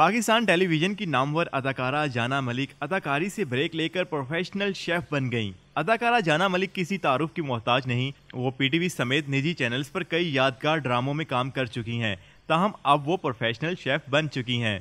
Pakistan television की नामवर अदाकारा जाना मलिक अदाकारी से ब्रेक लेकर प्रोफेशनल शेफ बन गईं। अदाकारा जाना मलिक किसी तारुफ की मोहताज नहीं वो पीटीवी समेत निजी चैनल्स पर कई यादगार ड्रामों में काम कर चुकी हैं ताहम अब वो प्रोफेशनल शेफ बन चुकी हैं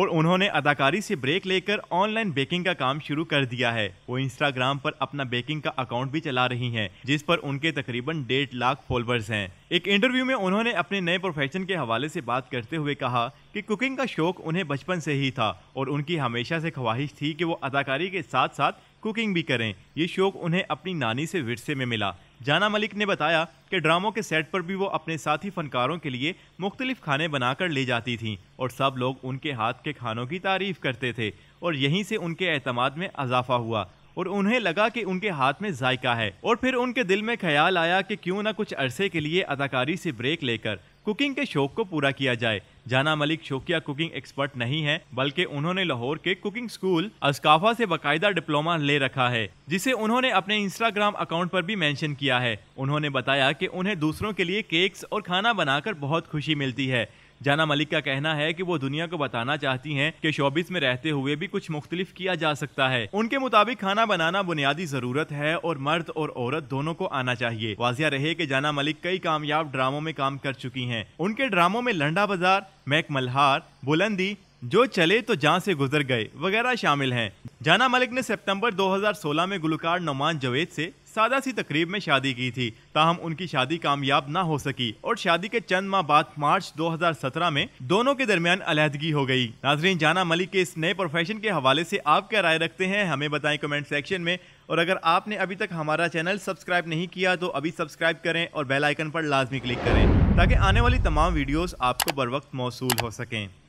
और उन्होंने अदाकारी से ब्रेक लेकर ऑनलाइन बेकिंग का काम शुरू कर दिया है वो इंस्टाग्राम पर अपना बेकिंग का अकाउंट भी चला रही हैं जिस पर उनके तकरीबन डेढ़ लाख फॉलोअर्स हैं एक इंटरव्यू में उन्होंने अपने नए प्रोफेशन के हवाले से बात करते हुए कहा कि कुकिंग का शौक उन्हें बचपन से ही था और उनकी हमेशा से ख्वाहिश थी कि वो अदाकारी के साथ साथ कुकिंग भी करें ये शौक़ उन्हें अपनी नानी से विरसे में मिला जाना मलिक ने बताया कि ड्रामों के सेट पर भी वो अपने साथी फनकारों के लिए मुख्तलिफ खाने बनाकर ले जाती थीं और सब लोग उनके हाथ के खानों की तारीफ़ करते थे और यहीं से उनके अहतमाद में अजाफा हुआ और उन्हें लगा कि उनके हाथ में जायका है और फिर उनके दिल में ख्याल आया कि क्यों ना कुछ अरसे के लिए अदाकारी से ब्रेक लेकर कुकिंग के शौक को पूरा किया जाए जाना मलिक शोकिया कुकिंग एक्सपर्ट नहीं है बल्कि उन्होंने लाहौर के कुकिंग स्कूल अस्काफा से बाकायदा डिप्लोमा ले रखा है जिसे उन्होंने अपने इंस्टाग्राम अकाउंट पर भी मेंशन किया है उन्होंने बताया कि उन्हें दूसरों के लिए केक्स और खाना बनाकर बहुत खुशी मिलती है जाना मलिक का कहना है कि वो दुनिया को बताना चाहती हैं कि शोबिस में रहते हुए भी कुछ मुख्तलिफ किया जा सकता है उनके मुताबिक खाना बनाना बुनियादी जरूरत है और मर्द और औरत दोनों को आना चाहिए वाजिया रहे की जाना मलिक कई कामयाब ड्रामों में काम कर चुकी है उनके ड्रामों में लंडा बाजार मैक मल्हार बुलंदी जो चले तो जहाँ से गुजर गए वगैरह शामिल हैं जाना मलिक ने सितंबर 2016 में गुलकार नुमान जवेद से सादा सी तकरीब में शादी की थी ताहम उनकी शादी कामयाब ना हो सकी और शादी के चंद माह बाद मार्च 2017 में दोनों के दरमियान अलहदगी हो गई नाजरीन जाना मलिक के इस नए प्रोफेशन के हवाले से आप क्या राय रखते हैं हमें बताएं कमेंट सेक्शन में और अगर आपने अभी तक हमारा चैनल सब्सक्राइब नहीं किया तो अभी सब्सक्राइब करें और बेलाइकन पर लाजमी क्लिक करें ताकि आने वाली तमाम वीडियोज आपको बर वक्त मौसू हो सकें